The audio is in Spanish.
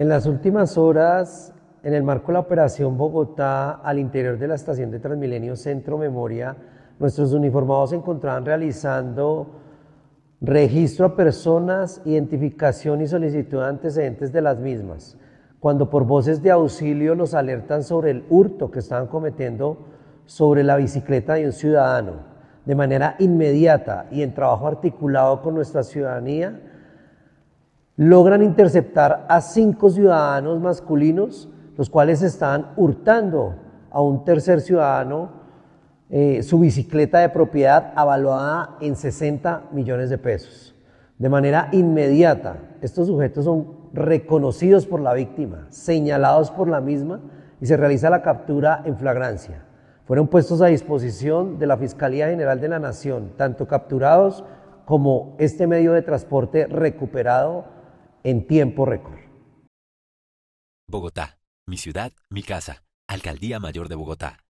En las últimas horas, en el marco de la operación Bogotá, al interior de la estación de Transmilenio Centro Memoria, nuestros uniformados se encontraban realizando registro a personas, identificación y solicitud de antecedentes de las mismas. Cuando por voces de auxilio los alertan sobre el hurto que estaban cometiendo sobre la bicicleta de un ciudadano, de manera inmediata y en trabajo articulado con nuestra ciudadanía, logran interceptar a cinco ciudadanos masculinos, los cuales están hurtando a un tercer ciudadano eh, su bicicleta de propiedad avaluada en 60 millones de pesos. De manera inmediata, estos sujetos son reconocidos por la víctima, señalados por la misma y se realiza la captura en flagrancia. Fueron puestos a disposición de la Fiscalía General de la Nación, tanto capturados como este medio de transporte recuperado en tiempo récord. Bogotá, mi ciudad, mi casa, Alcaldía Mayor de Bogotá.